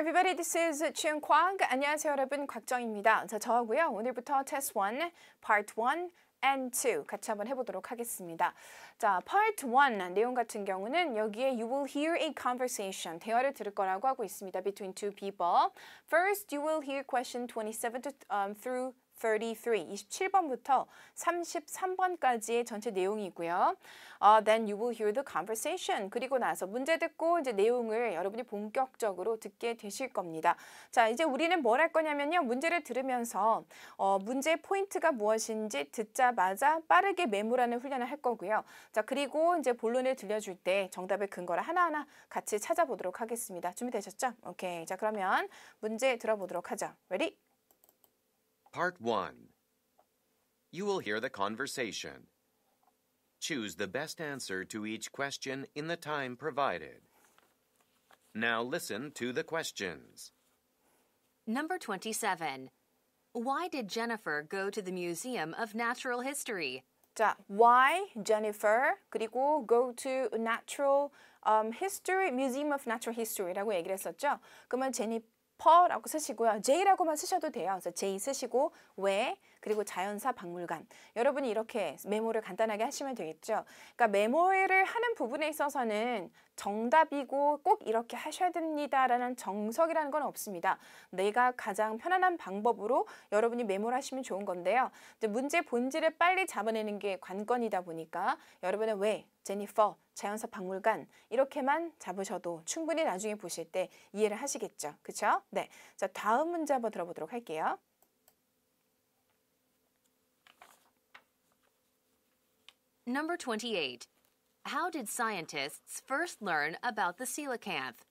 everybody. This is Jim Kwang. 안녕하세요, 여러분. 곽정입니다. 자, 저하고요. 오늘부터 Test 1, Part 1 and 2 같이 한번 해보도록 하겠습니다. 자, Part 1 내용 같은 경우는 여기에 you will hear a conversation, 대화를 들을 거라고 하고 있습니다. between two people. First, you will hear question 27 to, um, through 33, 27번부터 33번까지의 전체 내용이고요. Uh, then you will hear the conversation. 그리고 나서 문제 듣고 이제 내용을 여러분이 본격적으로 듣게 되실 겁니다. 자, 이제 우리는 뭘 할 거냐면요. 문제를 들으면서 어, 문제의 포인트가 무엇인지 듣자마자 빠르게 메모라는 훈련을 할 거고요. 자, 그리고 이제 본론을 들려줄 때 정답의 근거를 하나하나 같이 찾아보도록 하겠습니다. 준비되셨죠? 오케이. 자, 그러면 문제 들어보도록 하죠. Ready? Part 1 You will hear the conversation. Choose the best answer to each question in the time provided. Now listen to the questions. Number 27. Why did Jennifer go to the Museum of Natural History? 자, why Jennifer 그리고 go to Natural um, History Museum of Natural History라고 얘기를 했었죠. 그러면 제니 퍼라고 쓰시고요. J라고만 쓰셔도 돼요. 그래서 J 쓰시고 왜 그리고 자연사 박물관. 여러분이 이렇게 메모를 간단하게 하시면 되겠죠. 그러니까 메모를 하는 부분에 있어서는 정답이고 꼭 이렇게 하셔야 됩니다라는 정석이라는 건 없습니다. 내가 가장 편안한 방법으로 여러분이 메모를 하시면 좋은 건데요. 문제 본질을 빨리 잡아내는 게 관건이다 보니까 여러분은 왜 제니퍼, 자연사 박물관 이렇게만 잡으셔도 충분히 나중에 보실 때 이해를 하시겠죠. 그렇죠? 네, 자 다음 문제 한번 들어보도록 할게요. Number 28. How did scientists first learn about the coelacanth?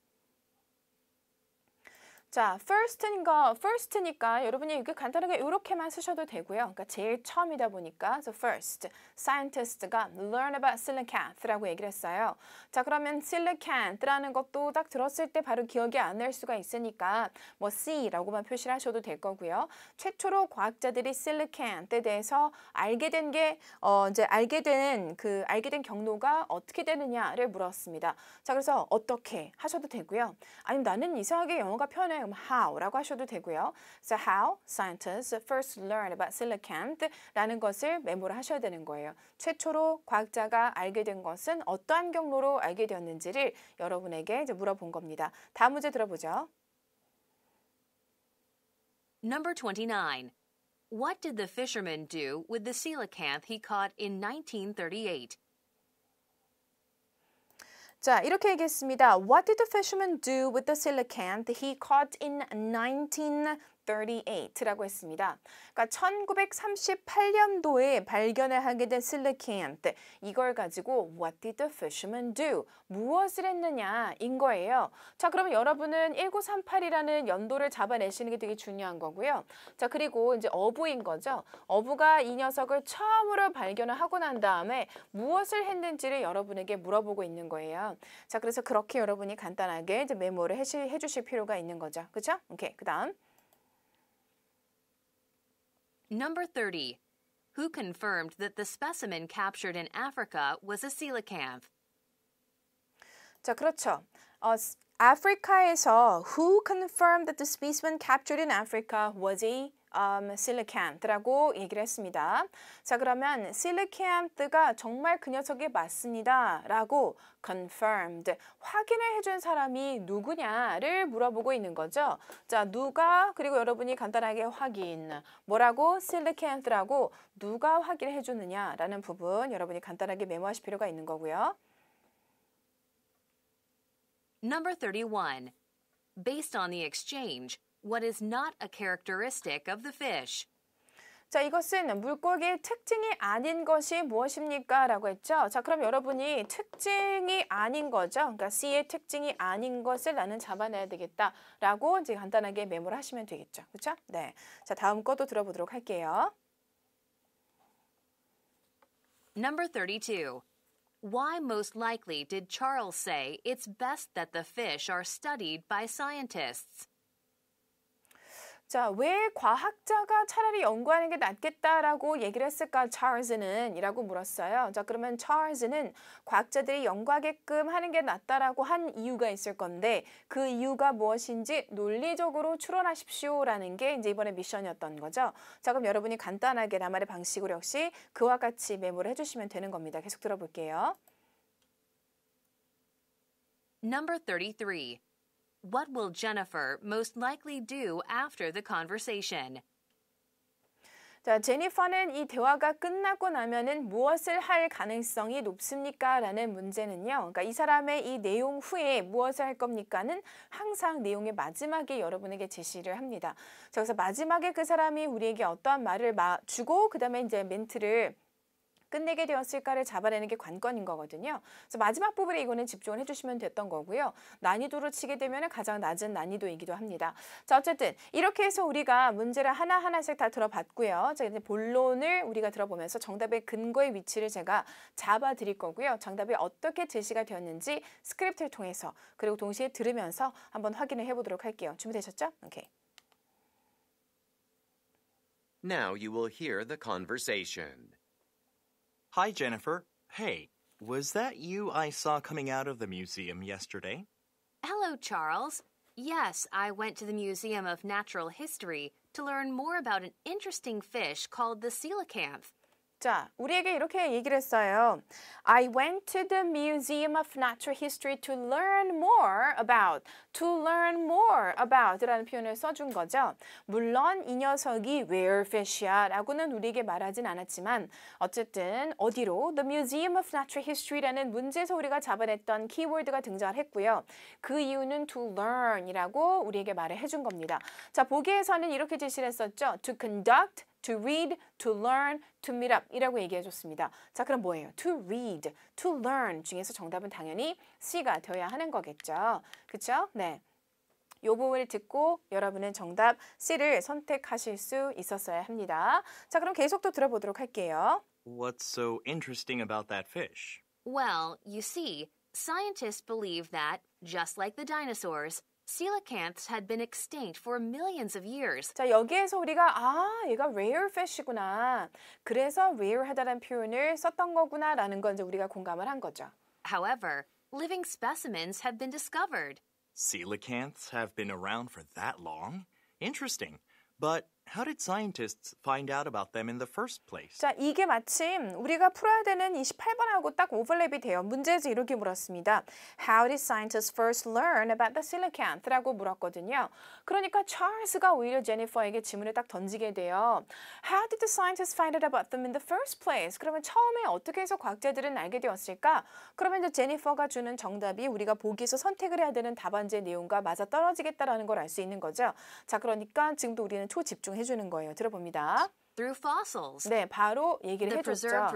자, first인 거, first니까 여러분이 이렇게 간단하게 이렇게만 쓰셔도 되고요. 그러니까 제일 처음이다 보니까 so first, scientist가 learn about silicath라고 얘기를 했어요. 자, 그러면 silicath라는 것도 딱 들었을 때 바로 기억이 안 날 수가 있으니까 뭐 C라고만 표시를 하셔도 될 거고요. 최초로 과학자들이 silicath에 대해서 알게 된 게, 어, 이제 알게 된 그, 알게 된 경로가 어떻게 되느냐를 물었습니다. 자, 그래서 어떻게 하셔도 되고요. 아니면 나는 이상하게 영어가 편해. 있잖아요. 그럼 how라고 하셔도 되고요. So how scientists first learn about silicant라는 것을 메모를 하셔야 되는 거예요. 최초로 과학자가 알게 된 것은 어떠한 경로로 알게 되었는지를 여러분에게 이제 물어본 겁니다. 다음 문제 들어보죠. Number 29. What did the fisherman do with the coelacanth he caught in 1938? 자, 이렇게 얘기했습니다. What did the fisherman do with the coelacanth he caught in 19 1938라고 했습니다. 그러니까 1938년도에 발견을 하게 된 슬리키한테 이걸 가지고 What did the fisherman do? 무엇을 했느냐인 거예요. 자, 그러면 여러분은 1938이라는 연도를 잡아내시는 게 되게 중요한 거고요. 자, 그리고 이제 어부인 거죠. 어부가 이 녀석을 처음으로 발견을 하고 난 다음에 무엇을 했는지를 여러분에게 물어보고 있는 거예요. 자, 그래서 그렇게 여러분이 간단하게 이제 메모를 해 해주실 필요가 있는 거죠. 그렇죠? 오케이, 그 다음. Number 30. Who confirmed that the specimen captured in Africa was a coelacanth? 자, 그렇죠. 어, 아프리카에서 who confirmed that the specimen captured in Africa was a um, silicanth라고 얘기를 했습니다. 자 그러면 silicanth가 정말 그 녀석이 맞습니다. 라고 confirmed, 확인을 해준 사람이 누구냐를 물어보고 있는 거죠. 자 누가, 그리고 여러분이 간단하게 확인, 뭐라고 silicanth라고 누가 확인을 해주느냐라는 부분 여러분이 간단하게 메모하실 필요가 있는 거고요. Number 31. Based on the exchange, what is not a characteristic of the fish. 자, 이것은 물고기의 특징이 아닌 것이 무엇입니까? 라고 했죠. 자, 그럼 여러분이 특징이 아닌 거죠. 그러니까 C의 특징이 아닌 것을 나는 잡아내야 되겠다. 라고 이제 간단하게 메모를 하시면 되겠죠. 그렇 네. 자, 다음 것도 들어보도록 할게요. Number 32. Why most likely did Charles say it's best that the fish are studied by scientists? 자, 왜 과학자가 차라리 연구하는 게 낫겠다라고 얘기를 했을까? 찰스는 이라고 물었어요. 자, 그러면 찰스는 과학자들이 연구하게끔 하는 게 낫다라고 한 이유가 있을 건데 그 이유가 무엇인지 논리적으로 추론하십시오라는 게 이제 이번에 미션이었던 거죠. 자, 그럼 여러분이 간단하게 나만의 방식으로 역시 그와 같이 메모를 해 주시면 되는 겁니다. 계속 들어볼게요. Number 33. What will Jennifer most likely do after the conversation? 자, 제니퍼는 이 대화가 끝나고 나면은 무엇을 할 가능성이 높습니까? 라는 문제는요. 그러니까 이 사람의 이 내용 후에 무엇을 할 겁니까는 항상 내용의 마지막에 여러분에게 제시를 합니다. 자, 그래서 마지막에 그 사람이 우리에게 어떠한 말을 마, 주고 그다음에 이제 멘트를 끝내게 되었을까를 잡아내는 게 관건인 거거든요. 그래서 마지막 부분에 이거는 집중을 해주시면 됐던 거고요. 난이도로 치게 되면 가장 낮은 난이도이기도 합니다. 자 어쨌든 이렇게 해서 우리가 문제를 하나하나씩 다 들어봤고요. 자 이제 본론을 우리가 들어보면서 정답의 근거의 위치를 제가 잡아드릴 거고요. 정답이 어떻게 제시가 되었는지 스크립트를 통해서 그리고 동시에 들으면서 한번 확인을 해보도록 할게요. 준비되셨죠? 오케이. Now you will hear the conversation. Hi, Jennifer. Hey, was that you I saw coming out of the museum yesterday? Hello, Charles. Yes, I went to the Museum of Natural History to learn more about an interesting fish called the coelacanth. 자, 우리에게 이렇게 얘기를 했어요. I went to the Museum of Natural History to learn more about, to learn more about 라는 표현을 써준 거죠. 물론 이 녀석이 where fish야 라고는 우리에게 말하진 않았지만 어쨌든 어디로 the Museum of Natural History라는 문제에서 우리가 잡아냈던 키워드가 등장했고요. 그 이유는 to learn 이라고 우리에게 말을 해준 겁니다. 자, 보기에서는 이렇게 제시를 했었죠. to conduct to read, to learn, to meet up 이라고 얘기해 줬습니다. 자 그럼 뭐예요? to read, to learn 중에서 정답은 당연히 C가 되어야 하는 거겠죠. 그쵸? 네. 요 부분을 듣고 여러분은 정답 C를 선택하실 수 있었어야 합니다. 자 그럼 계속 또 들어보도록 할게요. What's so interesting about that fish? Well, you see, scientists believe that, just like the dinosaurs, Coelacanths had been extinct for millions of years. 자, 여기에서 우리가 아, 얘가 rare fish구나. 그래서 rare하다는 표현을 썼던 거구나라는 건 이제 우리가 공감을 한 거죠. However, living specimens have been discovered. Coelacanths have been around for that long? Interesting. But How did scientists find out about them in the first place? 자, 이게 마침 우리가 풀어야 되는 28번하고 딱 오버랩이 돼요. 문제에서 이렇게 물었습니다. How did scientists first learn about the s i l i c a n 라고 물었거든요. 그러니까 찰스가 오히려 제니퍼에게 질문을 딱 던지게 돼요. How did the scientists find out about them in the first place? 그러면 처음에 어떻게 해서 과학자들은 알게 되었을까? 그러면 이제 제니퍼가 주는 정답이 우리가 보기에서 선택을 해야 되는 답안지의 내용과 맞아 떨어지겠다라는 걸 알 수 있는 거죠. 자, 그러니까 지금도 우리는 초집중 해주는 거예요. 들어봅니다. Through fossils. 네, 바로 얘기를 the 해줬죠.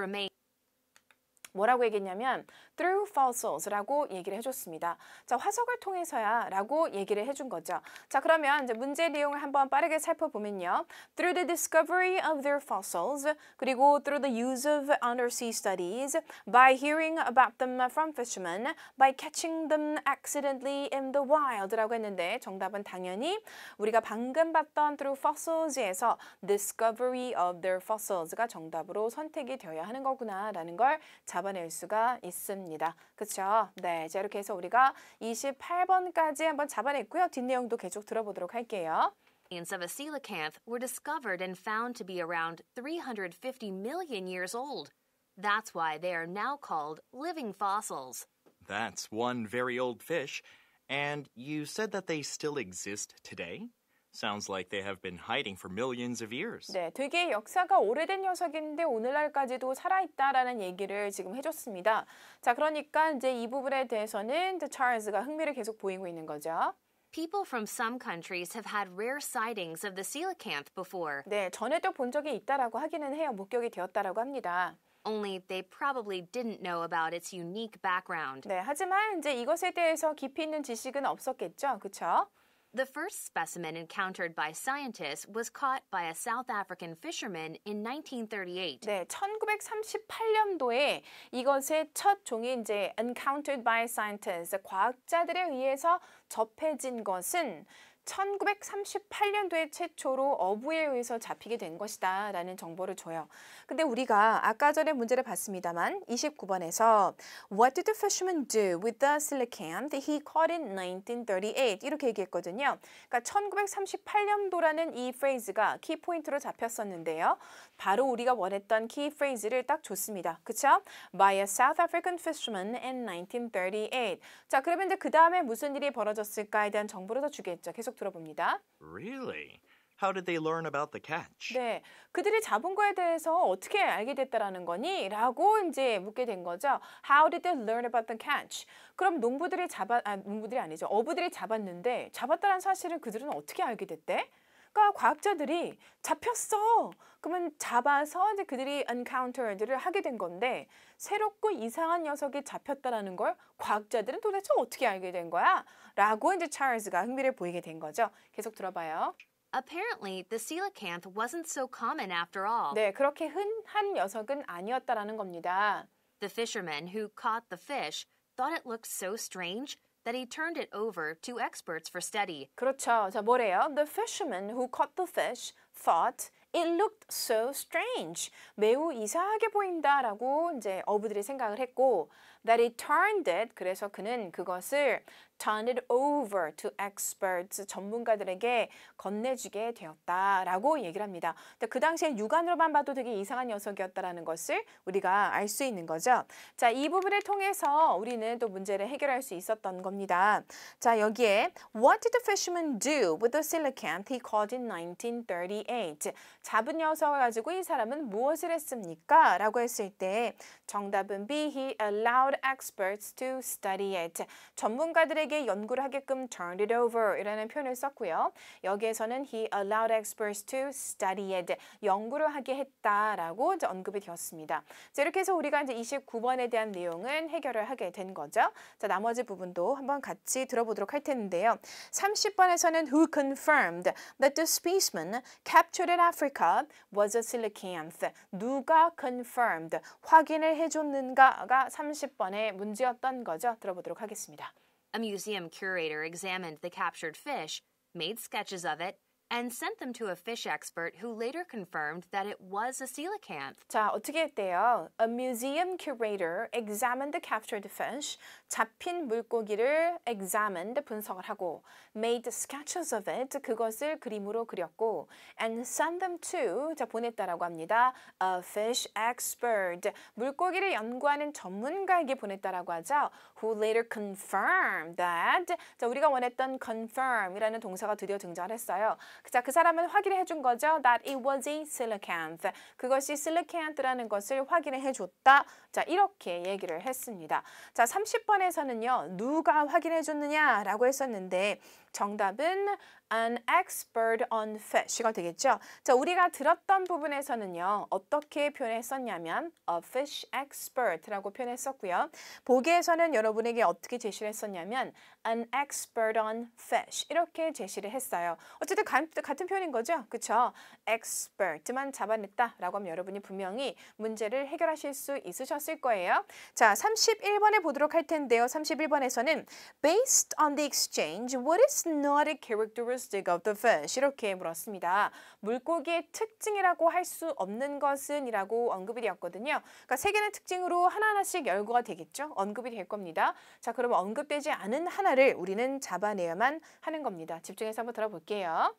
뭐라고 얘기했냐면 through fossils,라고 얘기를 해줬습니다. 자, 화석을 통해서야라고 얘기를 해준 거죠. 자, 그러면 이제 문제 내용을 한번 빠르게 살펴보면요. Through the discovery of their fossils, 그리고 through the use of undersea studies, by hearing about them from fishermen, by catching them accidentally in the wild라고 했는데 정답은 당연히 우리가 방금 봤던 through fossils에서 discovery of their fossils가 정답으로 선택이 되어야 하는 거구나라는 걸 잡아. 잡아낼 수가 있습니다. 그렇죠? 네, 자 이렇게 해서 우리가 28번까지 한번 잡아냈고요. 뒷내용도 계속 들어보도록 할게요. of a coelacanth were discovered and found to be around 350 million years old. That's why they are now called living fossils. That's one very old fish. And you said that they still exist today? Sounds like they have been hiding for millions of years. 네, 되게 역사가 오래된 녀석인데 오늘날까지도 살아있다라는 얘기를 지금 해줬습니다. 자, 그러니까 이제 이 부분에 대해서는 찰스가 흥미를 계속 보이고 있는 거죠. People from some countries have had rare sightings of the coelacanth before. 네, 전에도 본 적이 있다라고 하기는 해요. 목격이 되었다라고 합니다. Only they probably didn't know about its unique background. 네, 하지만 이제 이것에 대해서 깊이 있는 지식은 없었겠죠, 그렇죠? The first specimen encountered by scientists was caught by a South African fisherman in 1938. 네, 1938년도에 이것의 첫 종이 이제 encountered by scientists 과학자들에 의해서 접해진 것은 1938년도에 최초로 어부에 의해서 잡히게 된 것이다 라는 정보를 줘요. 근데 우리가 아까 전에 문제를 봤습니다만 29번에서 What did the fisherman do with the silicon that he caught in 1938? 이렇게 얘기했거든요. 그러니까 1938년도라는 이 프레이즈가 키포인트로 잡혔었는데요. 바로 우리가 원했던 키 프레이즈를 딱 줬습니다. 그쵸? By a South African fisherman in 1938. 자, 그러면 이제 그 다음에 무슨 일이 벌어졌을까에 대한 정보를 더 주겠죠. 계속 들어봅니다. Really? How did they learn about the catch? 네, 그들이 잡은 거에 대해서 어떻게 알게 됐다라는 거니? 라고 이제 묻게 된 거죠. How did they learn about the catch? 그럼 농부들이 잡아, 아, 농부들이 아니죠. 어부들이 잡았는데 잡았다는 사실을 그들은 어떻게 알게 됐대? 그러니까 과학자들이 잡혔어! 그러면 잡아서 이제 그들이 encountered를 하게 된 건데 새롭고 이상한 녀석이 잡혔다라는 걸 과학자들은 도대체 어떻게 알게 된 거야? 라고 이제 찰스가 흥미를 보이게 된 거죠. 계속 들어봐요. Apparently, the coelacanth wasn't so common after all. 네, 그렇게 흔한 녀석은 아니었다라는 겁니다. The fisherman who caught the fish thought it looked so strange that he turned it over to experts for study. 그렇죠. 자, 뭐래요? The fisherman who caught the fish thought It looked so strange. 매우 이상하게 보인다 라고 이제 어부들이 생각을 했고 that he turned it 그래서 그는 그것을 turn it over to experts 전문가들에게 건네주게 되었다라고 얘기를 합니다. 그당시에 육안으로만 봐도 되게 이상한 녀석이었다라는 것을 우리가 알 수 있는 거죠. 자, 이 부분을 통해서 우리는 또 문제를 해결할 수 있었던 겁니다. 자, 여기에 What did the fisherman do with the coelacanth he caught in 1938? 잡은 녀석을 가지고 이 사람은 무엇을 했습니까? 라고 했을 때 정답은 B. He allowed allowed experts to study it. 전문가들에게 연구를 하게끔 turn it over 이라는 표현을 썼고요. 여기에서는 he allowed experts to study it. 연구를 하게 했다라고 이제 언급이 되었습니다. 자, 이렇게 해서 우리가 이제 29번에 대한 내용은 해결을 하게 된 거죠. 자, 나머지 부분도 한번 같이 들어보도록 할 텐데요. 30번에서는 who confirmed that the spaceman captured in Africa was a c o l a c a n t h 누가 confirmed, 확인을 해줬는가가 30번 번의 문제였던 거죠. 들어보도록 하겠습니다. A museum curator examined the captured fish, made sketches of it, and sent them to a fish expert who later confirmed that it was a coelacanth. 자, 어떻게 했대요? A museum curator examined the captured fish. 잡힌 물고기를 examined 분석을 하고 made sketches of it 그것을 그림으로 그렸고 and sent them to 자 보냈다라고 합니다. A fish expert 물고기를 연구하는 전문가에게 보냈다라고 하죠. who later confirmed that 자, 우리가 원했던 confirm이라는 동사가 드디어 등장했어요. 자, 그 사람은 확인을 해준 거죠. That it was a c o l a c a n t h 그것이 coelacanth라는 것을 확인을 해줬다. 자, 이렇게 얘기를 했습니다. 자, 30번에서는요. 누가 확인해 줬느냐라고 했었는데 정답은 an expert on fish가 되겠죠. 자, 우리가 들었던 부분에서는요. 어떻게 표현했었냐면 a fish expert라고 표현했었고요. 보기에서는 여러분에게 어떻게 제시를 했었냐면 an expert on fish 이렇게 제시를 했어요. 어쨌든 같은 표현인 거죠. 그렇죠? expert만 잡아냈다라고 하면 여러분이 분명히 문제를 해결하실 수 있으셨을 거예요. 자, 31번에 보도록 할 텐데요. 31번에서는 based on the exchange, what is What's not a characteristic of the fish? 이렇게 물었습니다. 물고기의 특징이라고 할 수 없는 것은 이라고 언급이 되었거든요. 그러니까 세 개는 특징으로 하나하나씩 열거가 되겠죠. 언급이 될 겁니다. 자, 그러면 언급되지 않은 하나를 우리는 잡아내야만 하는 겁니다. 집중해서 한번 들어볼게요.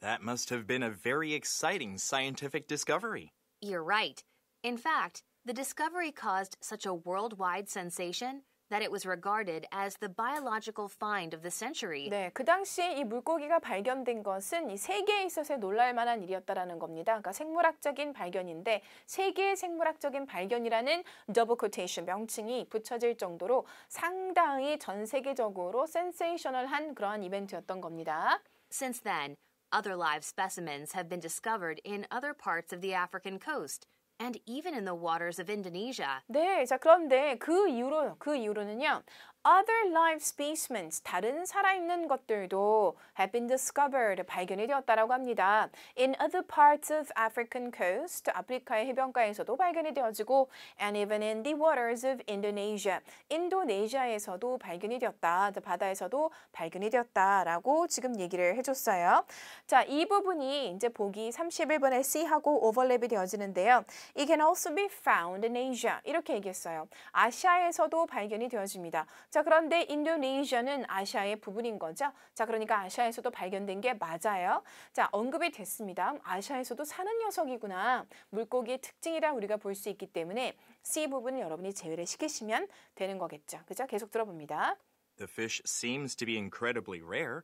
That must have been a very exciting scientific discovery. You're right. In fact, the discovery caused such a worldwide sensation that it was regarded as the biological find of the century. 네, 그 당시 이 물고기가 발견된 것은 이 세계에 있어서 놀랄 만한 일이었다라는 겁니다. 그러니까 생물학적인 발견인데 세계의 생물학적인 발견이라는 double quotation 명칭이 붙여질 정도로 상당히 전 세계적으로 센세이셔널한 그러한 이벤트였던 겁니다. Since then, other live specimens have been discovered in other parts of the African coast and even in the waters of Indonesia. 네, 자 그런데 그 이후로 그 이후로는요 other live specimens, 다른 살아있는 것들도 have been discovered, 발견이 되었다라고 합니다. In other parts of African coast, 아프리카의 해변가에서도 발견이 되어지고 and even in the waters of Indonesia, 인도네시아에서도 발견이 되었다. 바다에서도 발견이 되었다라고 지금 얘기를 해줬어요. 자, 이 부분이 이제 보기 31번에 C하고 오버랩이 되어지는데요. It can also be found in Asia. 이렇게 얘기했어요. 아시아에서도 발견이 되어집니다. 자, 자, 그런데 인도네시아는 아시아의 부분인 거죠. 자, 그러니까 아시아에서도 발견된 게 맞아요. 자, 언급이 됐습니다. 아시아에서도 사는 녀석이구나. 물고기의 특징이라 우리가 볼 수 있기 때문에 C 부분은 여러분이 제외를 시키시면 되는 거겠죠. 그죠? 계속 들어봅니다. The fish seems to be incredibly rare.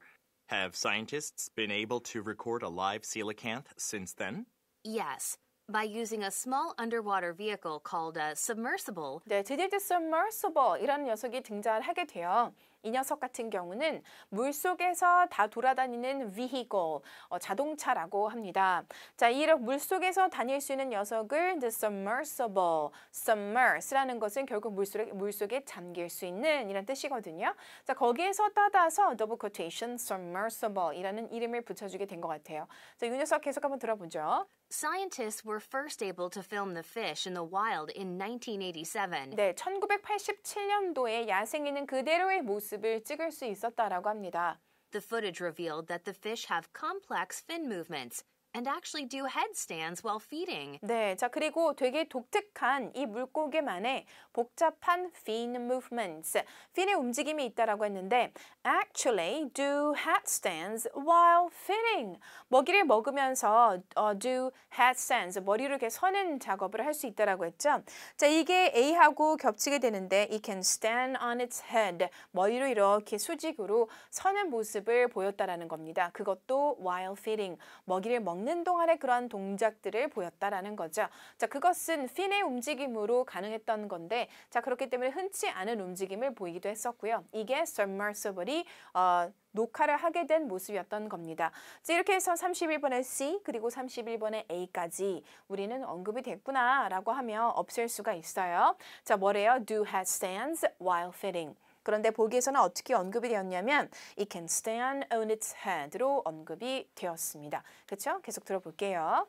Have scientists been able to record a live coelacanth since then? Yes. by using a small underwater vehicle called a submersible. 네, 드디어 submersible 이라는 녀석이 등장하게 돼요. 이 녀석 같은 경우는 물 속에서 다 돌아다니는 vehicle, 어, 자동차라고 합니다. 자, 이런 물 속에서 다닐 수 있는 녀석을 the submersible, submerse라는 것은 결국 물 속에, 물 속에 잠길 수 있는 이란 뜻이거든요. 자, 거기에서 따다서 double quotation submersible이라는 이름을 붙여주게 된 것 같아요. 자, 이 녀석 계속 한번 들어보죠. Scientists were first able to film the fish in the wild in 1987. 네, 1987년도에 야생인은 그대로의 모습을 찍을 수 있었다라고 합니다. The footage revealed that the fish have complex fin movements. and actually do headstands while feeding. 네, 자 그리고 되게 독특한 이 물고기만의 복잡한 fin movements, fin의 움직임이 있다라고 했는데 actually do headstands while feeding. 먹이를 먹으면서 어, do headstands, 머리를 이렇게 서는 작업을 할 수 있다라고 했죠. 자 이게 A하고 겹치게 되는데 it can stand on its head, 머리로 이렇게 수직으로 서는 모습을 보였다라는 겁니다. 그것도 while feeding, 먹이를 먹는 있는 동안의 그러한 동작들을 보였다라는 거죠. 자, 그것은 핀의 움직임으로 가능했던 건데 자, 그렇기 때문에 흔치 않은 움직임을 보이기도 했었고요. 이게 submersible이 어, 녹화를 하게 된 모습이었던 겁니다. 이렇게 해서 31번의 C 그리고 31번의 A까지 우리는 언급이 됐구나라고 하며 없앨 수가 있어요. 자, 뭐래요? Do had stands while fitting. 그런데 보기에서는 어떻게 언급이 되었냐면 it can stand on its head로 언급이 되었습니다. 그렇죠? 계속 들어볼게요.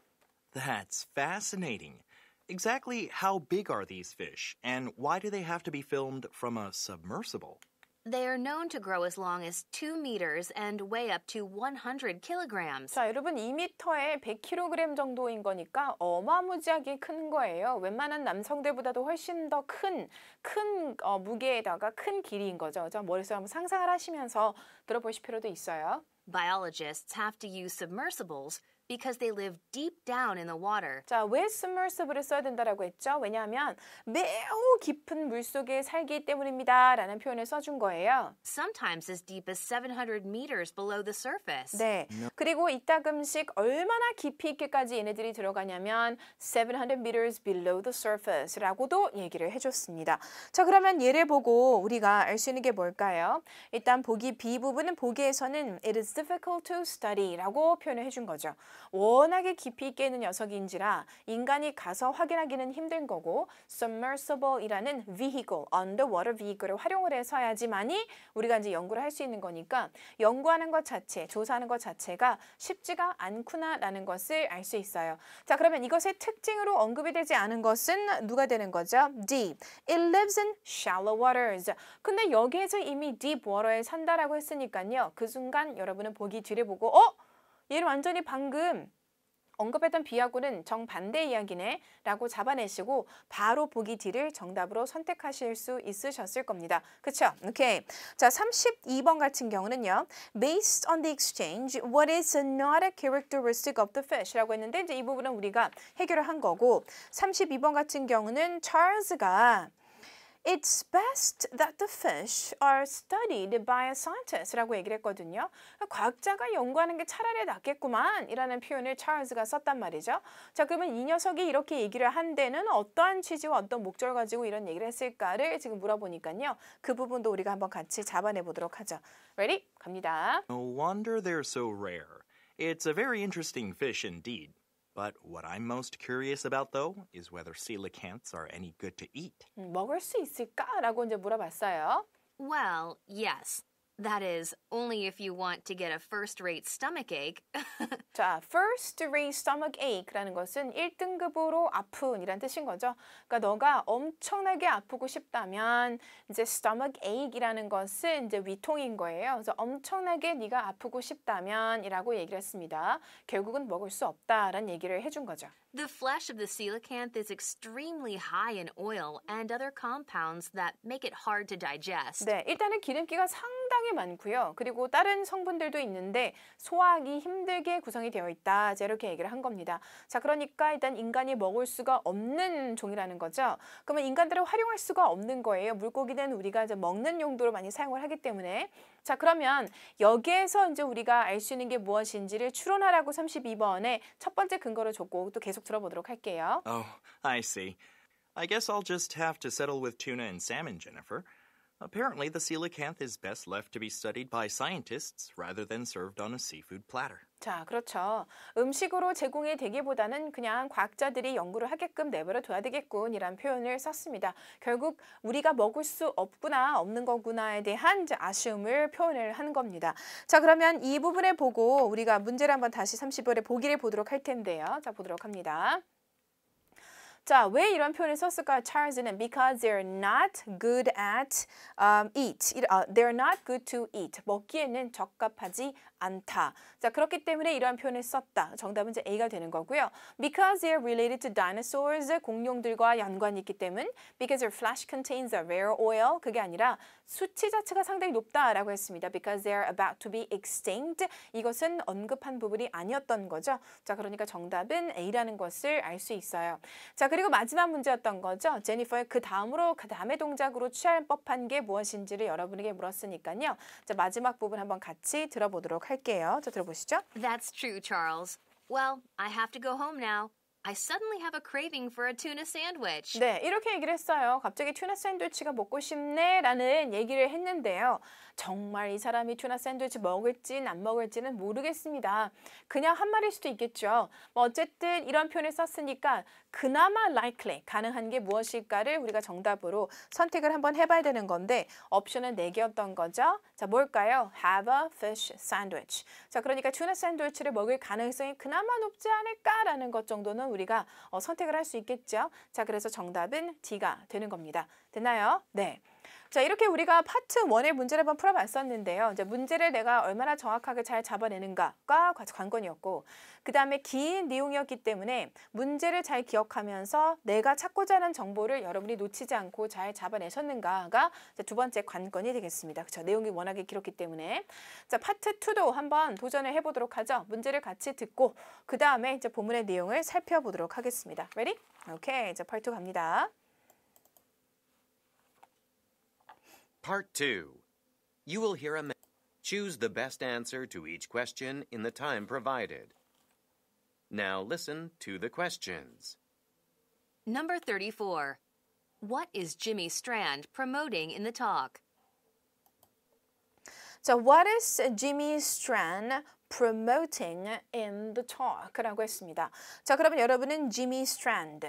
That's fascinating. Exactly how big are these fish and why do they have to be filmed from a submersible? They are known to grow as long as 2 meters and weigh up to 100 kilograms. 자, 여러분 2m에 100kg 정도인 거니까 어마무지하게 큰 거예요. 웬만한 남성들보다도 훨씬 더 큰큰 큰, 어, 무게에다가 큰 길이인 거죠. 자, 머릿속에 한번 상상을 하시면서 들어보실 필요도 있어요. Biologists have to use submersibles because they live deep down in the water. 자, 왜 submersible을 써야 된다라고 했죠? 왜냐하면 매우 깊은 물속에 살기 때문입니다라는 표현을 써준 거예요. Sometimes as deep as 700 meters below the surface. 네. 그리고 이따금씩 얼마나 깊이 있게까지 얘네들이 들어가냐면 700 meters below the surface라고도 얘기를 해줬습니다. 자, 그러면 예를 보고 우리가 알 수 있는 게 뭘까요? 일단 보기 B 부분은 보기에서는 it is difficult to study라고 표현을 해준 거죠. 워낙에 깊이 있게 있는 녀석인지라 인간이 가서 확인하기는 힘든 거고 submersible이라는 vehicle, underwater vehicle을 활용을 해서야지만이 우리가 이제 연구를 할 수 있는 거니까 연구하는 것 자체, 조사하는 것 자체가 쉽지가 않구나라는 것을 알 수 있어요. 자, 그러면 이것의 특징으로 언급이 되지 않은 것은 누가 되는 거죠? D. It lives in shallow waters. 근데 여기에서 이미 deep water에 산다라고 했으니까요. 그 순간 여러분은 보기 뒤를 보고 어? 얘를 완전히 방금 언급했던 비하고는 정반대 이야기네 라고 잡아내시고 바로 보기 D를 정답으로 선택하실 수 있으셨을 겁니다. 그쵸? 오케이. 자, 32번 같은 경우는요. Based on the exchange, what is not a characteristic of the fish? 라고 했는데 이제 이 부분은 우리가 해결을 한 거고 32번 같은 경우는 찰스가 It's best that the fish are studied by a scientist 라고 얘기를 했거든요. 과학자가 연구하는 게 차라리 낫겠구만 이라는 표현을 찰스가 썼단 말이죠. 자 그러면 이 녀석이 이렇게 얘기를 한 데는 어떠한 취지와 어떤 목적을 가지고 이런 얘기를 했을까를 지금 물어보니까요. 그 부분도 우리가 한번 같이 잡아내 보도록 하죠. Ready? 갑니다. No wonder they're so rare. It's a very interesting fish indeed. But what I'm most curious about, though, is whether coelacanths are any good to eat. 먹을 수 있을까라고 이제 물어봤어요. Well, yes. That is, only if you want to get a first-rate stomach ache. 자, first-rate stomach ache라는 것은 1등급으로 아픈이란 뜻인 거죠. 그러니까 너가 엄청나게 아프고 싶다면 이제 stomach ache이라는 것은 이제 위통인 거예요. 그래서 엄청나게 네가 아프고 싶다면이라고 얘기를 했습니다. 결국은 먹을 수 없다라는 얘기를 해준 거죠. The flesh of the coelacanth is extremely high in oil and other compounds that make it hard to digest. 네, 일단은 기름기가 상당히 많고요. 그리고 다른 성분들도 있는데 소화하기 힘들게 구성이 되어 있다. 이렇게 얘기를 한 겁니다. 자, 그러니까 일단 인간이 먹을 수가 없는 종이라는 거죠. 그러면 인간들을 활용할 수가 없는 거예요. 물고기는 우리가 이제 먹는 용도로 많이 사용을 하기 때문에 자, 그러면 여기에서 이제 우리가 알 수 있는 게 무엇인지를 추론하라고 32번에 첫 번째 근거를 줬고 또 계속 들어보도록 할게요. Oh, I see. I guess I'll just have to settle with tuna and salmon, Jennifer. Apparently, the coelacanth is best left to be studied by scientists rather than served on a seafood platter. 자, 그렇죠. 음식으로 제공이 되기보다는 그냥 과학자들이 연구를 하게끔 내버려 둬야 되겠군이란 표현을 썼습니다. 결국 우리가 먹을 수 없구나, 없는 거구나에 대한 아쉬움을 표현을 한 겁니다. 자, 그러면 이 부분에 보고 우리가 문제를 한번 다시 30월에 보기를 보도록 할 텐데요. 자, 보도록 합니다. 자, 왜 이런 표현을 썼을까요? 찰스는 because they're not good at um, eat. they're not good to eat. 먹기에는 적합하지 않다. 자, 그렇기 때문에 이러한 표현을 썼다. 정답은 이제 A가 되는 거고요. Because they're related to dinosaurs, 공룡들과 연관이 있기 때문 에 because their flesh contains a rare oil, 그게 아니라 수치 자체가 상당히 높다라고 했습니다. Because they're about to be extinct, 이것은 언급한 부분이 아니었던 거죠. 자, 그러니까 정답은 A라는 것을 알 수 있어요. 자, 그리고 마지막 문제였던 거죠. 제니퍼의 그 다음으로 그 다음의 동작으로 취할 법한 게 무엇인지를 여러분에게 물었으니까요. 자, 마지막 부분 한번 같이 들어보도록 할게요. 자, 들어보시죠. That's true, Charles. Well, I have to go home now. I suddenly have a craving for a tuna sandwich. 네, 이렇게 얘기를 했어요. 갑자기 튜나 샌드위치가 먹고 싶네라는 얘기를 했는데요. 정말 이 사람이 튜나 샌드위치 먹을진 안 먹을지는 모르겠습니다. 그냥 한 말일 수도 있겠죠. 뭐 어쨌든 이런 표현을 썼으니까 그나마 likely 가능한 게 무엇일까를 우리가 정답으로 선택을 한번 해봐야 되는 건데 옵션은 4개였던 거죠. 자, 뭘까요? Have a fish sandwich. 자, 그러니까 tuna 샌드위치를 먹을 가능성이 그나마 높지 않을까라는 것 정도는 우리가 어, 선택을 할 수 있겠죠. 자, 그래서 정답은 D가 되는 겁니다. 됐나요? 네. 자, 이렇게 우리가 파트 원의 문제를 한번 풀어봤었는데요. 이제 문제를 내가 얼마나 정확하게 잘 잡아내는가가 관건이었고 그 다음에 긴 내용이었기 때문에 문제를 잘 기억하면서 내가 찾고자 하는 정보를 여러분이 놓치지 않고 잘 잡아내셨는가가 두 번째 관건이 되겠습니다. 그쵸 내용이 워낙에 길었기 때문에 자 파트 투도 한번 도전을 해보도록 하죠. 문제를 같이 듣고 그 다음에 이제 본문의 내용을 살펴보도록 하겠습니다. Ready? 오케이, 이제 파트 2 갑니다. Part 2. You will hear a choose the best answer to each question in the time provided. Now listen to the questions. Number 34. What is Jimmy Strand promoting in the talk? So, what is Jimmy Strand promoting in the talk라고 했습니다. 자, 그러면 여러분은 Jimmy Strand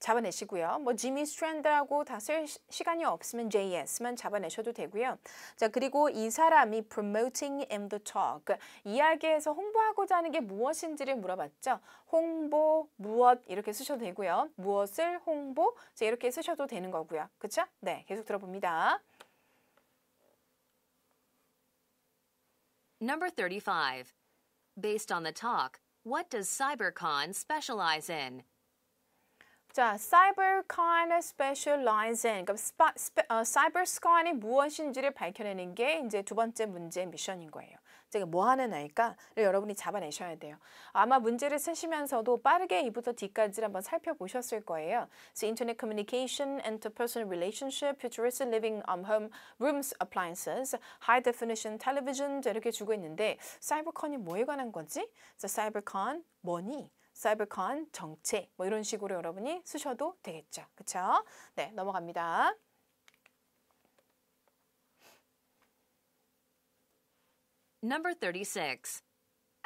잡아내시고요. 뭐 지미 스트랜드라고 다 쓸 시간이 없으면 JS만 잡아내셔도 되고요. 자 그리고 이 사람이 promoting a n the talk 이야기에서 홍보하고자 하는 게 무엇인지를 물어봤죠. 홍보, 무엇 이렇게 쓰셔도 되고요. 무엇을 홍보 이렇게 쓰셔도 되는 거고요. 그렇죠? 네, 계속 들어봅니다. Number 35. Based on the talk, what does CyberCon specialize in? 자, cybercrime specialize in. 그러니까 스파, 스페, 어, cybercrime이 무엇인지를 밝혀내는 게 이제 두 번째 문제 미션인 거예요. 제가 뭐 하는 아이일까를 여러분이 잡아내셔야 돼요. 아마 문제를 쓰시면서도 빠르게 이부터 D까지를 한번 살펴보셨을 거예요. So internet communication, interpersonal relationship, futuristic living um, home, rooms, appliances, high definition television 이렇게 주고 있는데 cybercrime이 뭐에 관한 건지, so cybercrime 뭐니? 사이버컨 정체 뭐 이런 식으로 여러분이 쓰셔도 되겠죠. 그쵸 네, 넘어갑니다. n u 36.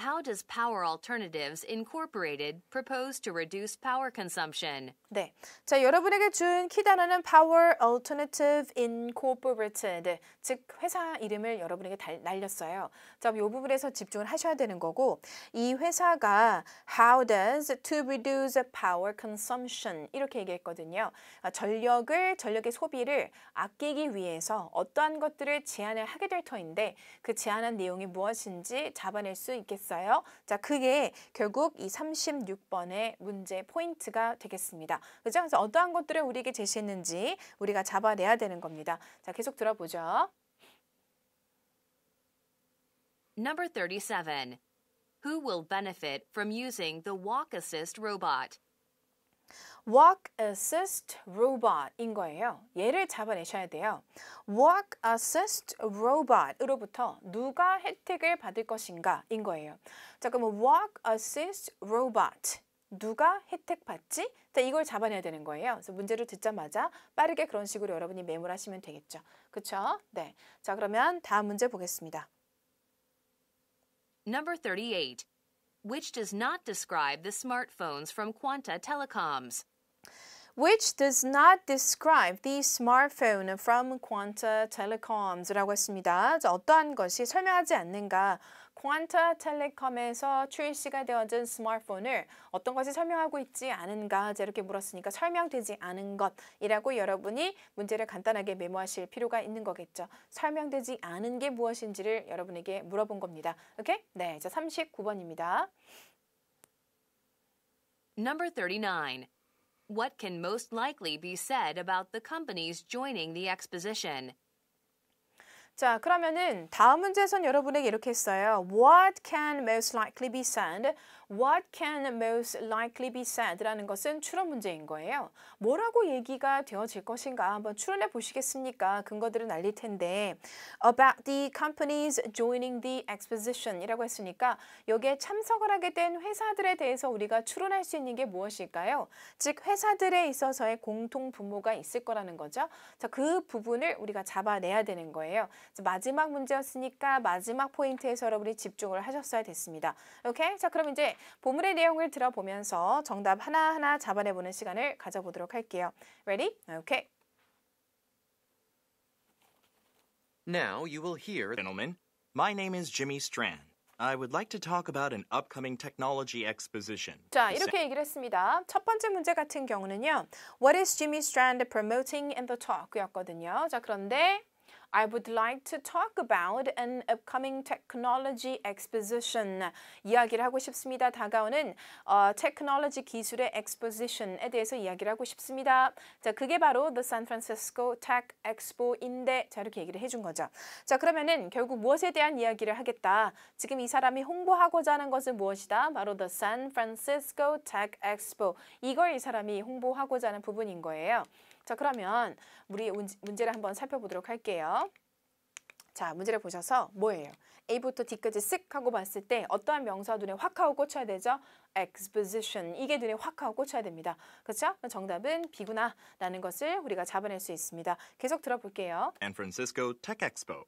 How does Power Alternatives Incorporated propose to reduce power consumption? 네. 자, 여러분에게 준 키단어는 Power Alternative Incorporated. 즉, 회사 이름을 여러분에게 달, 날렸어요. 자, 이 부분에서 집중을 하셔야 되는 거고, 이 회사가 How does to reduce power consumption? 이렇게 얘기했거든요. 전력을, 전력의 소비를 아끼기 위해서 어떠한 것들을 제한을 하게 될 터인데, 그 제한한 내용이 무엇인지 잡아낼 수 있겠습니다. 있어요. 자, 그게 결국 이 36번의 문제 포인트가 되겠습니다. 그죠? 그래서 어떠한 것들을 우리에게 제시했는지 우리가 잡아내야 되는 겁니다. 자, 계속 들어보죠. Number 37. Who will benefit from using the walk assist robot? walk assist robot인 거예요. 얘를 잡아내셔야 돼요. walk assist robot으로부터 누가 혜택을 받을 것인가인 거예요. 자, 그러면 walk assist robot 누가 혜택 받지? 자, 이걸 잡아내야 되는 거예요. 그래서 문제를 듣자마자 빠르게 그런 식으로 여러분이 메모하시면 되겠죠. 그렇죠? 네. 자, 그러면 다음 문제 보겠습니다. Number 38. which does not describe the smartphones from Quanta Telecoms. Which does not describe the smartphone from Quanta Telecoms 라고 했습니다. 어떠한 것이 설명하지 않는가 콘타 텔레컴에서 출시가 되어진 스마트폰을 어떤 것이 설명하고 있지 않은가 이렇게 물었으니까 설명되지 않은 것이라고 여러분이 문제를 간단하게 메모하실 필요가 있는 거겠죠. 설명되지 않은 게 무엇인지를 여러분에게 물어본 겁니다. 오케이? 네, 이제 39번입니다. Number 39. What can most likely be said about the companies joining the exposition? 자, 그러면은 다음 문제에선 여러분에게 이렇게 했어요. What can most likely be sent What can most likely be said라는 것은 추론 문제인 거예요. 뭐라고 얘기가 되어질 것인가 한번 추론해 보시겠습니까? 근거들을 날릴 텐데 About the companies joining the exposition이라고 했으니까 여기에 참석을 하게 된 회사들에 대해서 우리가 추론할 수 있는 게 무엇일까요? 즉 회사들에 있어서의 공통 분모가 있을 거라는 거죠. 자, 그 부분을 우리가 잡아내야 되는 거예요. 마지막 문제였으니까 마지막 포인트에서 여러분이 집중을 하셨어야 됐습니다. 오케이? 자, 그럼 이제 보물의 내용을 들어보면서 정답 하나하나 잡아내보는 시간을 가져보도록 할게요. Ready? Okay. Now you will hear, gentlemen, my name is Jimmy Strand. I would like to talk about an upcoming technology exposition. 자, 이렇게 얘기를 했습니다. 첫 번째 문제 같은 경우는요. What is Jimmy Strand promoting in the talk? 였거든요. 자, 그런데 I would like to talk about an upcoming technology exposition. 이야기를 하고 싶습니다. 다가오는 어, technology 기술의 exposition에 대해서 이야기를 하고 싶습니다. 자, 그게 바로 The San Francisco Tech Expo인데 자, 이렇게 얘기를 해준 거죠. 자, 그러면은 결국 무엇에 대한 이야기를 하겠다. 지금 이 사람이 홍보하고자 하는 것은 무엇이다? 바로 The San Francisco Tech Expo. 이걸 이 사람이 홍보하고자 하는 부분인 거예요. 자, 그러면 우리 문제를 한번 살펴보도록 할게요. 자, 문제를 보셔서 뭐예요? A부터 D까지 쓱 하고 봤을 때 어떠한 명사 눈에 확 하고 꽂혀야 되죠? exposition. 이게 눈에 확 하고 꽂혀야 됩니다. 그렇죠? 정답은 B구나라는 것을 우리가 잡아낼 수 있습니다. 계속 들어볼게요. San Francisco Tech Expo.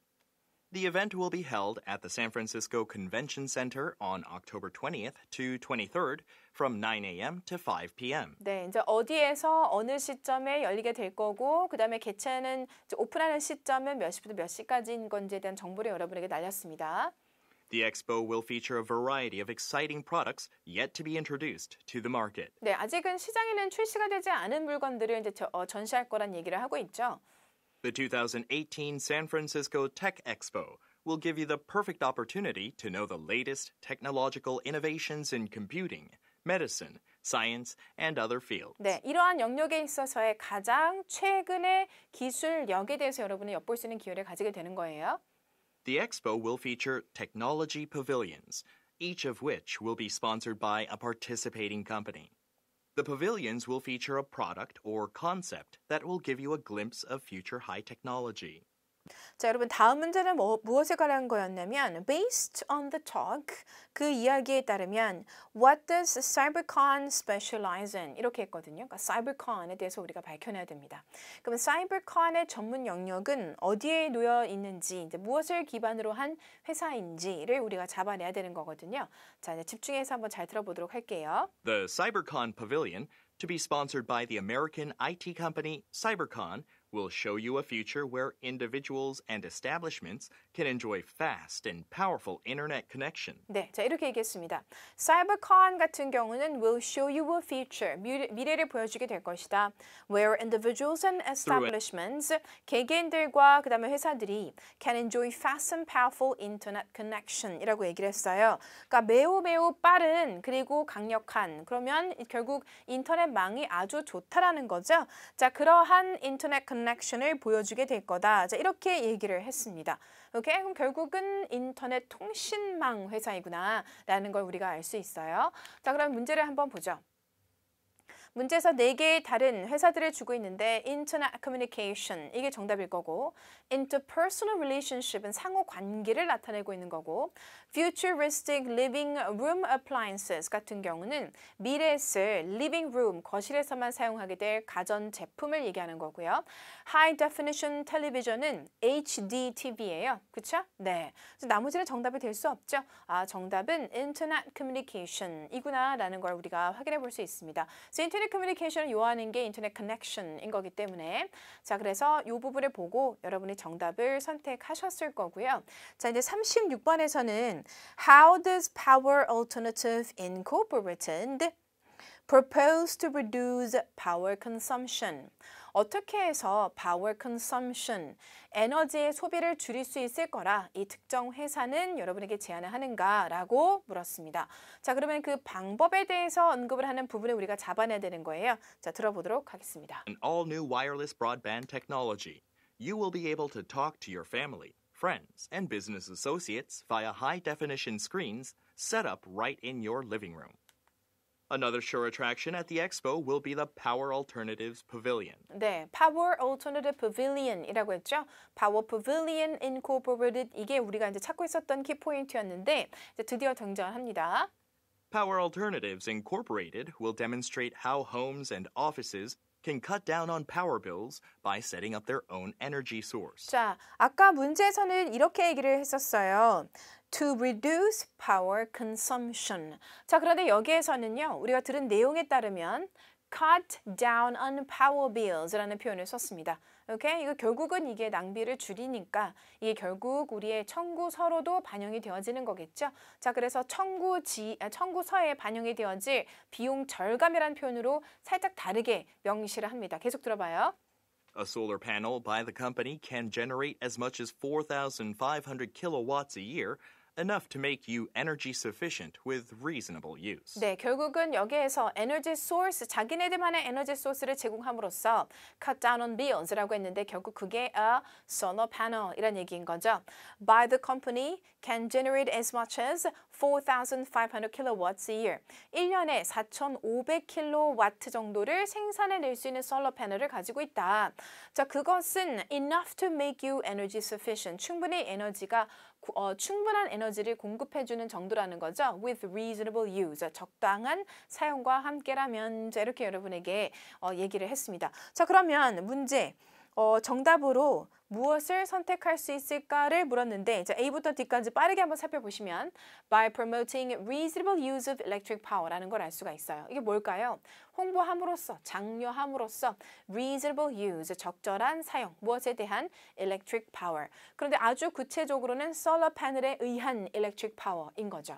The event will be held at the San Francisco Convention Center on October 20th to 23rd from 9 a.m. to 5 p.m. 네, 이제 어디에서 어느 시점에 열리게 될 거고 그다음에 개최는 오픈하는 시점은 몇 시부터 몇 시까지인 건지에 대한 정보를 여러분에게 날렸습니다. The expo will feature a variety of exciting products yet to be introduced to the market. 네, 아직은 시장에는 출시가 되지 않은 물건들을 이제 저, 어, 전시할 거란 얘기를 하고 있죠. The 2018 San Francisco Tech Expo will give you the perfect opportunity to know the latest technological innovations in computing, medicine, science, and other fields. 네, 이러한 영역에 있어서의 가장 최근의 기술력에 대해서 여러분이 엿볼 수 있는 기회를 가지게 되는 거예요. The expo will feature technology pavilions, each of which will be sponsored by a participating company. The pavilions will feature a product or concept that will give you a glimpse of future high technology. 자 여러분 다음 문제는 뭐, 무엇에 관한 거였냐면 based on the talk 그 이야기에 따르면 what does CyberCon specialize in 이렇게 했거든요. 그러니까 CyberCon에 대해서 우리가 밝혀내야 됩니다. 그럼 CyberCon의 전문 영역은 어디에 놓여 있는지 이제 무엇을 기반으로 한 회사인지를 우리가 잡아내야 되는 거거든요. 자 이제 집중해서 한번 잘 들어보도록 할게요. The CyberCon Pavilion to be sponsored by the American IT company CyberCon will show you a future where individuals and establishments can enjoy fast and powerful internet connection. 네, 자 이렇게 얘기했습니다. CyberCon 같은 경우는 will show you a future, 미래를 보여주게 될 것이다. Where individuals and establishments, 개개인들과 그다음에 회사들이 can enjoy fast and powerful internet connection이라고 얘기를 했어요. 그러니까 매우 매우 빠른 그리고 강력한 그러면 결국 인터넷망이 아주 좋다라는 거죠. 자, 그러한 인터넷 커넥션 c o n n e 을 보여주게 될 거다. 자, 이렇게 얘기를 했습니다. 오케이? 그럼 결국은 인터넷 통신망 회사이구나 라는 걸 우리가 알 수 있어요. 자, 그럼 문제를 한번 보죠. 문제에서 4개의 다른 회사들을 주고 있는데 internet communication 이게 정답일 거고 interpersonal relationship은 상호 관계를 나타내고 있는 거고 futuristic living room appliances 같은 경우는 미래에 쓸 living room 거실에서만 사용하게 될 가전 제품을 얘기하는 거고요. high definition television은 HD TV예요. 그렇죠? 네. 나머지는 정답이 될 수 없죠. 아, 정답은 internet communication이구나라는 걸 우리가 확인해 볼 수 있습니다. 그래서 인터넷 확실히 커뮤니케이션을 요하는 게 인터넷 커넥션인 거기 때문에 자 그래서 이 부분을 보고 여러분이 정답을 선택하셨을 거고요. 자 이제 36번에서는 How does power alternative incorporated propose to reduce power consumption? 어떻게 해서 power consumption, 에너지의 소비를 줄일 수 있을 거라 이 특정 회사는 여러분에게 제안을 하는가라고 물었습니다. 자, 그러면 그 방법에 대해서 언급을 하는 부분을 우리가 잡아내야 되는 거예요. 자, 들어보도록 하겠습니다. An all new wireless broadband technology. You will be able to talk to your family, friends, and business associates via high definition screens set up right in your living room. Another sure attraction at the expo will be the Power Alternatives Pavilion. 네, Power Alternative Pavilion이라고 했죠. Power Pavilion Incorporated 이게 우리가 이제 찾고 있었던 키포인트였는데 이제 드디어 등장합니다. Power Alternatives Incorporated will demonstrate how homes and offices can cut down on power bills by setting up their own energy source. 자, 아까 문제에서는 이렇게 얘기를 했었어요. to reduce power consumption. 자, 그런데 여기에서는요. 우리가 들은 내용에 따르면 cut down on power bills라는 표현을 썼습니다. 오케이? 이거 결국은 이게 낭비를 줄이니까 이게 결국 우리의 청구서로도 반영이 되어지는 거겠죠. 자, 그래서 청구지 아, 청구서에 반영이 되어질 비용 절감이라는 표현으로 살짝 다르게 명시를 합니다. 계속 들어봐요. A solar panel by the company can generate as much as 4,500 kilowatts a year. enough to make you energy sufficient with reasonable use. 네, 결국은 여기에서 energy source, 자기네들만의 에너지 소스를 제공함으로써 cut down on billions라고 했는데 결국 그게 a solar panel 이란 얘기인 거죠. By the company can generate as much as 4,500 kilowatts a year. 1년에 4,500 킬로와트 정도를 생산해낼 수 있는 솔러 패널을 가지고 있다. 자, 그것은 enough to make you energy sufficient. 충분히 에너지가 어, 충분한 에너지를 공급해주는 정도라는 거죠. With reasonable use, 적당한 사용과 함께라면 자, 이렇게 여러분에게 어, 얘기를 했습니다. 자 그러면 문제 어, 정답으로 무엇을 선택할 수 있을까를 물었는데 이 A부터 D까지 빠르게 한번 살펴보시면 by promoting reasonable use of electric power라는 걸 알 수가 있어요. 이게 뭘까요? 홍보함으로써, 장려함으로써 reasonable use, 적절한 사용, 무엇에 대한 electric power. 그런데 아주 구체적으로는 solar panel에 의한 electric power인 거죠.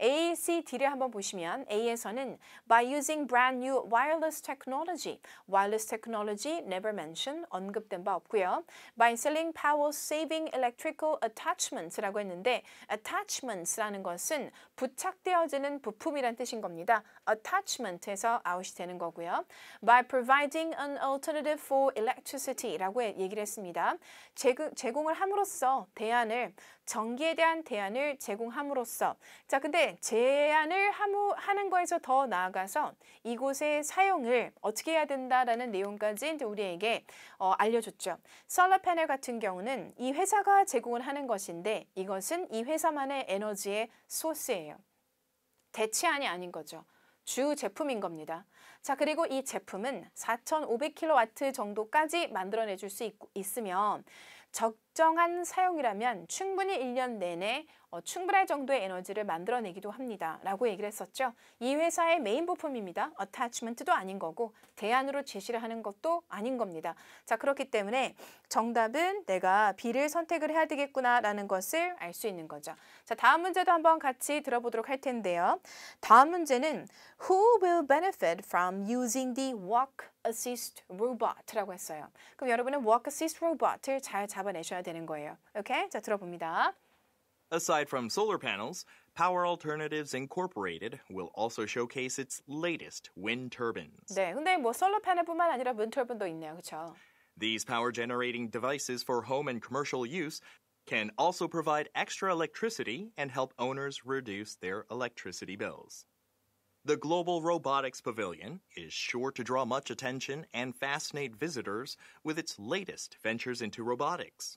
A, C, D를 한번 보시면 A에서는 by using brand new wireless technology, wireless technology never mentioned, 언급된 바 없고요. by Cancelling Power Saving Electrical Attachments라고 했는데 attachments라는 것은 부착되어지는 부품이란 뜻인 겁니다. attachment에서 아웃이 되는 거고요. By providing an alternative for electricity라고 얘기를 했습니다. 제공, 을 함으로써 대안을 전기에 대한 대안을 제공함으로써 자 근데 제안을 함, 하는 거에서 더 나아가서 이곳의 사용을 어떻게 해야 된다라는 내용까지 이제 우리에게 어, 알려줬죠. 셀러 패널 같은 경우는 이 회사가 제공을 하는 것인데 이것은 이 회사만의 에너지의 소스예요. 대체안이 아닌 거죠. 주 제품인 겁니다. 자 그리고 이 제품은 4,500kW 정도까지 만들어내줄 수 있, 있으며 적 적정한 사용이라면 충분히 1년 내내 어, 충분할 정도의 에너지를 만들어내기도 합니다. 라고 얘기를 했었죠. 이 회사의 메인 부품입니다. 어타치먼트도 아닌 거고 대안으로 제시를 하는 것도 아닌 겁니다. 자 그렇기 때문에 정답은 내가 B를 선택을 해야 되겠구나라는 것을 알 수 있는 거죠. 자 다음 문제도 한번 같이 들어보도록 할 텐데요. 다음 문제는 Who will benefit from using the walk assist robot라고 했어요. 그럼 여러분은 walk assist robot을 잘 잡아내셔야 되는 거예요. 자, 들어봅니다. Aside from solar panels, Power Alternatives Incorporated will also showcase its latest wind turbines. 네, 근데 뭐 솔로 패널뿐만 아니라 wind 있네요. 그렇죠? These power generating devices for home and commercial use can also provide extra electricity and help owners reduce their electricity bills. The Global Robotics Pavilion is sure to draw much attention and fascinate visitors with its latest ventures into robotics.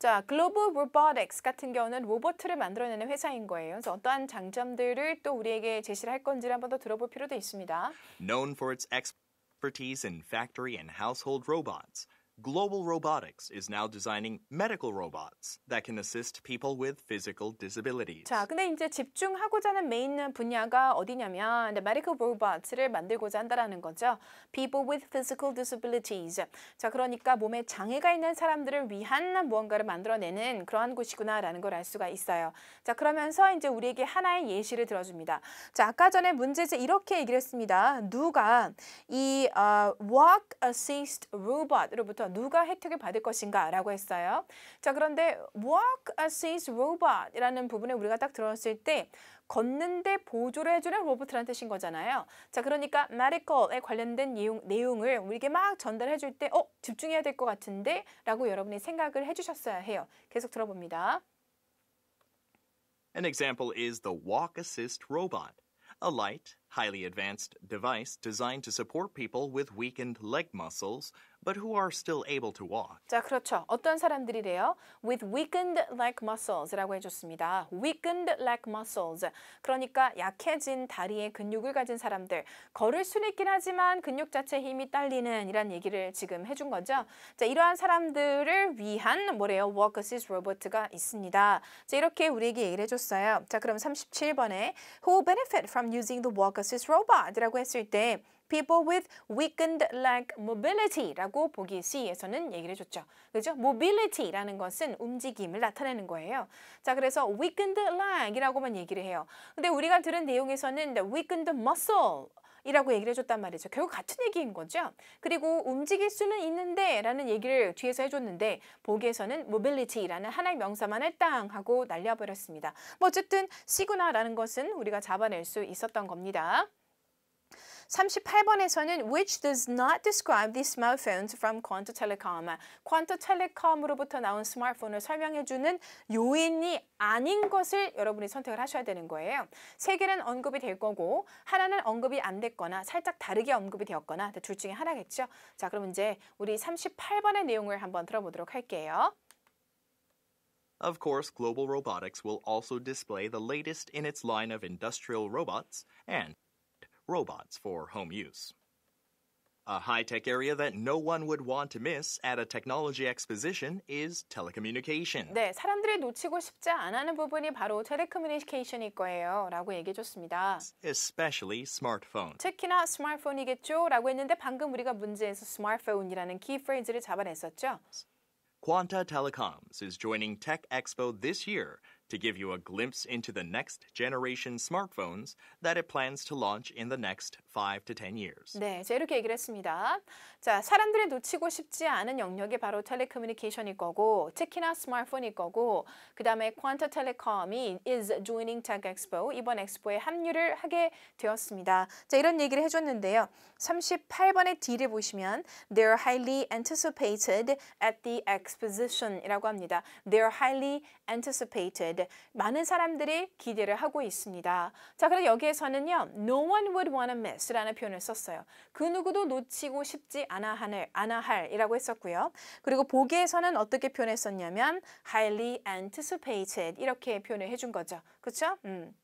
자, 글로벌 로보틱스 같은 경우는 로보트를 만들어내는 회사인 거예요. 그래서 어떠한 장점들을 또 우리에게 제시를 할 건지를 한번 더 들어볼 필요도 있습니다. Known for its expertise in factory and household robots. Global Robotics is now designing medical robots that can assist people with physical disabilities. 자, 근데 이제 집중하고자 하는 메인 분야가 어디냐면 medical robots를 만들고자 한다라는 거죠. People with physical disabilities. 자, 그러니까 몸에 장애가 있는 사람들을 위한 무언가를 만들어내는 그러한 곳이구나라는 걸 알 수가 있어요. 자, 그러면서 이제 우리에게 하나의 예시를 들어줍니다. 자, 아까 전에 문제에서 이렇게 얘기를 했습니다. 누가 이 uh, walk assist robot로부터 누가 혜택을 받을 것인가 라고 했어요. 자 그런데 walk assist robot 이라는 부분에 우리가 딱 들어왔을 때 걷는데 보조를 해주는 로봇이라는 뜻인 거잖아요. 자 그러니까 medical에 관련된 내용, 내용을 우리에게 막 전달해 줄때 어? 집중해야 될 것 같은데? 라고 여러분이 생각을 해주셨어야 해요. 계속 들어봅니다. An example is the walk assist robot. A light highly advanced device designed to support people with weakened leg muscles but who are still able to walk. 자, 그렇죠. 어떤 사람들이래요? with weakened leg muscles라고 해 줬습니다. weakened leg muscles. 그러니까 약해진 다리의 근육을 가진 사람들. 걸을 수는 있긴 하지만 근육 자체 힘이 딸리는 이란 얘기를 지금 해준 거죠. 자, 이러한 사람들을 위한 뭐래요? walk assist 로봇가 있습니다. 자, 이렇게 우리에게 얘기를 해 줬어요. 자, 그럼 37번에 who benefit from using the walk Caucus Robot이라고 했을 때 people with weakened leg mobility라고 보기 C에서는 얘기를 해줬죠. 그죠? mobility라는 것은 움직임을 나타내는 거예요. 자, 그래서 weakened leg이라고만 얘기를 해요. 근데 우리가 들은 내용에서는 the weakened muscle 이라고 얘기를 해줬단 말이죠. 결국 같은 얘기인 거죠. 그리고 움직일 수는 있는데 라는 얘기를 뒤에서 해줬는데 보기에서는 모빌리티라는 하나의 명사만 할당 하고 날려버렸습니다. 뭐 어쨌든 시그나라는 것은 우리가 잡아낼 수 있었던 겁니다. 38번에서는 which does not describe the smartphones from Quanto Telecom. Quanto Telecom으로부터 나온 스마트폰을 설명해주는 요인이 아닌 것을 여러분이 선택을 하셔야 되는 거예요. 세 개는 언급이 될 거고 하나는 언급이 안 됐거나 살짝 다르게 언급이 되었거나 둘 중에 하나겠죠. 자 그럼 이제 우리 38번의 내용을 한번 들어보도록 할게요. Of course, Global Robotics will also display the latest in its line of industrial robots and robots for home use. A high tech area that no one would want to miss at a technology exposition is telecommunication. 네, 사람들이 놓치고 싶지 않아하는 부분이 바로 텔레커뮤니케이션일 거예요라고 얘기해 줬습니다. Especially smartphone. 특히나 스마트폰이겠죠라고 했는데 방금 우리가 문제에서 smartphone이라는 key 프레이즈를 잡아냈었죠. Quanta Telecoms is joining Tech Expo this year to give you a glimpse into the next generation smartphones that it plans to launch in the next 5 to 10 years. 네, 제가 이렇게 얘기를 했습니다. 자, 사람들이 놓치고 싶지 않은 영역이 바로 텔레커뮤니케이션일 거고 특히나 스마트폰일 거고 그다음에 퀀터 텔레콤이 is joining Tech Expo 이번 엑스포에 합류를 하게 되었습니다. 자, 이런 얘기를 해 줬는데요. 38번의 D를 보시면 they're highly anticipated at the exposition이라고 합니다. they're highly anticipated need. 많은 사람들이 기대를 하고 있습니다. 자, 그럼 여기에서는요. No one would wanna miss라는 표현을 썼어요. 그 누구도 놓치고 싶지 않아 하늘, 않아 할이라고 했었고요. 그리고 보기에서는 어떻게 표현했었냐면 highly anticipated 이렇게 표현을 해준 거죠. 그렇죠? 음.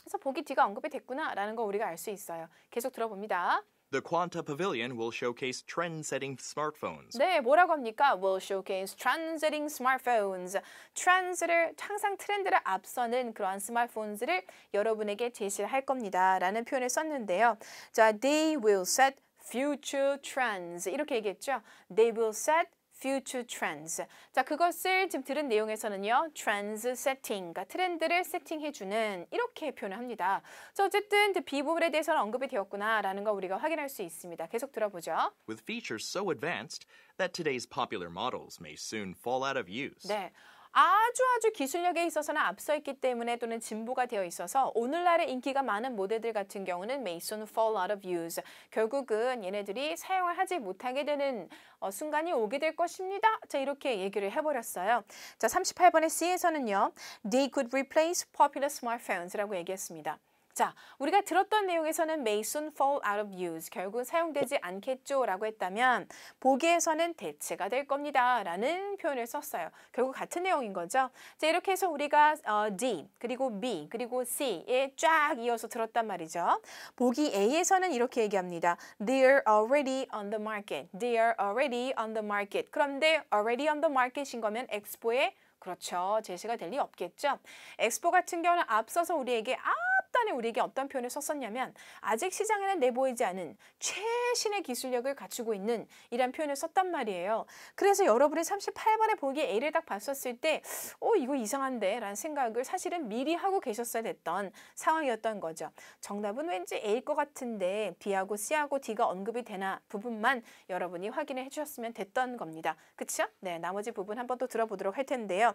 그래서 보기 뒤가 언급이 됐구나라는 거 우리가 알 수 있어요. 계속 들어봅니다. The Quanta Pavilion will showcase trend-setting smartphones. 네, 뭐라고 합니까? Will showcase trend-setting smartphones. 트렌드를 항상 트렌드를 앞서는 그러한 스마트폰들을 여러분에게 제시할 겁니다라는 표현을 썼는데요. 자, they will set future trends 이렇게 얘기했죠. They will set future trends. 자, 그것을 지금 들은 내용에서는요. trends setting, 그러니까 트렌드를 세팅해주는 이렇게 표현을 합니다. 자, 어쨌든 비 부분에 대해서는 언급이 되었구나라는 거 우리가 확인할 수 있습니다. 계속 들어보죠. With features so advanced that today's popular models may soon fall out of use. 네. 아주 아주 기술력에 있어서는 앞서 있기 때문에 또는 진보가 되어 있어서 오늘날의 인기가 많은 모델들 같은 경우는 메이슨 fall out of use 결국은 얘네들이 사용을 하지 못하게 되는 어, 순간이 오게 될 것입니다. 자 이렇게 얘기를 해버렸어요. 자 38번의 C에서는요. They could replace popular smartphones라고 얘기했습니다. 자, 우리가 들었던 내용에서는 may soon fall out of use, 결국 사용되지 않겠죠 라고 했다면 보기에서는 대체가 될 겁니다 라는 표현을 썼어요. 결국 같은 내용인 거죠. 자, 이렇게 해서 우리가 어, D, 그리고 B, 그리고 C에 쫙 이어서 들었단 말이죠. 보기 A에서는 이렇게 얘기합니다. They're already on the market. They're already on the market. 그런데 already on the market인 거면 엑스포에 그렇죠. 제시가 될 리 없겠죠. 엑스포 같은 경우는 앞서서 우리에게 아 컸단는 우리에게 어떤 표현을 썼었냐면 아직 시장에는 내보이지 않은 최신의 기술력을 갖추고 있는 이란 표현을 썼단 말이에요. 그래서 여러분이 38번에 보기에 A를 딱 봤었을 때 어, 이거 이상한데 라는 생각을 사실은 미리 하고 계셨어야 됐던 상황이었던 거죠. 정답은 왠지 A일 것 같은데 B하고 C하고 D가 언급이 되나 부분만 여러분이 확인해 주셨으면 됐던 겁니다. 그쵸? 네, 나머지 부분 한번 또 들어보도록 할 텐데요.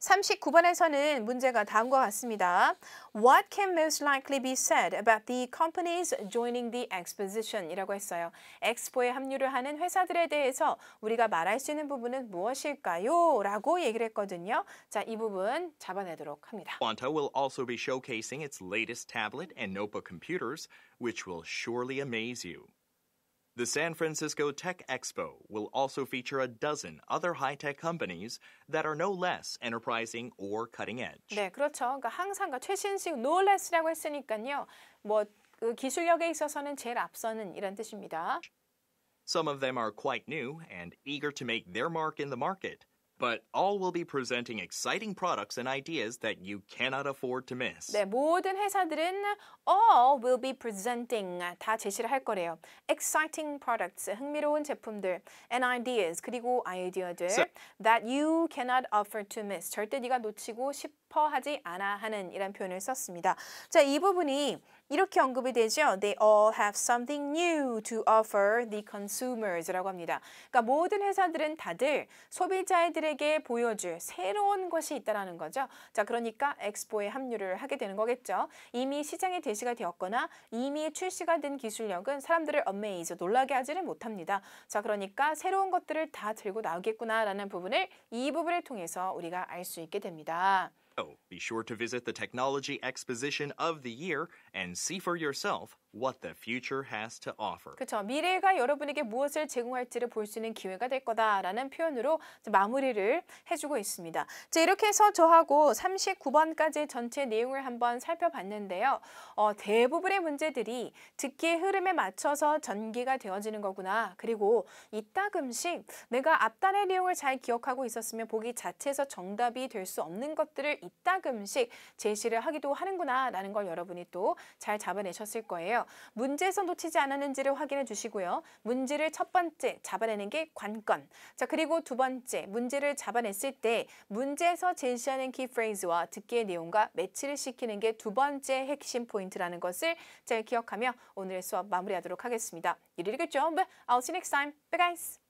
39번에서는 문제가 다음과 같습니다. What can most likely be said about the companies joining the exposition? 이라고 했어요. 엑스포에 합류를 하는 회사들에 대해서 우리가 말할 수 있는 부분은 무엇일까요? 라고 얘기를 했거든요. 자, 이 부분 잡아내도록 합니다. Quanta will also be showcasing its latest tablet and notebook computers, which will surely amaze you. The San Francisco Tech Expo will also feature a dozen other high-tech companies that are no less enterprising or cutting edge. 네, 그렇죠. 그러니까 항상과 최신식 no less라고 했으니까요. 뭐 기술력에 있어서는 제일 앞서는 이런 뜻입니다. Some of them are quite new and eager to make their mark in the market but all will be presenting exciting products and ideas that you cannot afford to miss. 네, 모든 회사들은 all will be presenting 다 제시를 할 거래요. exciting products 흥미로운 제품들 and ideas 그리고 아이디어들 so, that you cannot afford to miss 절대 네가 놓치고 싶어 하지 않아 하는 이런 표현을 썼습니다. 자, 이 부분이 이렇게 언급이 되죠. They all have something new to offer the consumers라고 합니다. 그러니까 모든 회사들은 다들 소비자들에게 보여줄 새로운 것이 있다라 거죠. 자, 그러니까 엑스포에 합류를 하게 되는 거겠죠. 이미 시장에 대시가 되었거나 이미 출시가 된 기술력은 사람들을 엄메이즈 놀라게 하지는 못합니다. 자, 그러니까 새로운 것들을 다 들고 나오겠구나라는 부분을 이 부분을 통해서 우리가 알 수 있게 됩니다. So oh, be sure to visit the Technology Exposition of the Year and see for yourself what the future has to offer. 그렇죠. 미래가 여러분에게 무엇을 제공할지를 볼 수 있는 기회가 될 거다라는 표현으로 마무리를 해주고 있습니다. 자, 이렇게 해서 저하고 39번까지 전체 내용을 한번 살펴봤는데요. 어, 대부분의 문제들이 듣기의 흐름에 맞춰서 전개가 되어지는 거구나. 그리고 이따금씩 내가 앞단의 내용을 잘 기억하고 있었으면 보기 자체에서 정답이 될 수 없는 것들을 이따금씩 제시를 하기도 하는구나라는 걸 여러분이 또잘 잡아내셨을 거예요. 문제에서 놓치지 않았는지를 확인해 주시고요. 문제를 첫 번째 잡아내는 게 관건. 자 그리고 두 번째 문제를 잡아냈을 때 문제에서 제시하는 키프레이즈와 듣기의 내용과 매치를 시키는 게 두 번째 핵심 포인트라는 것을 잘 기억하며 오늘의 수업 마무리하도록 하겠습니다. y 리 u did a good job. I'll see you next time. Bye guys.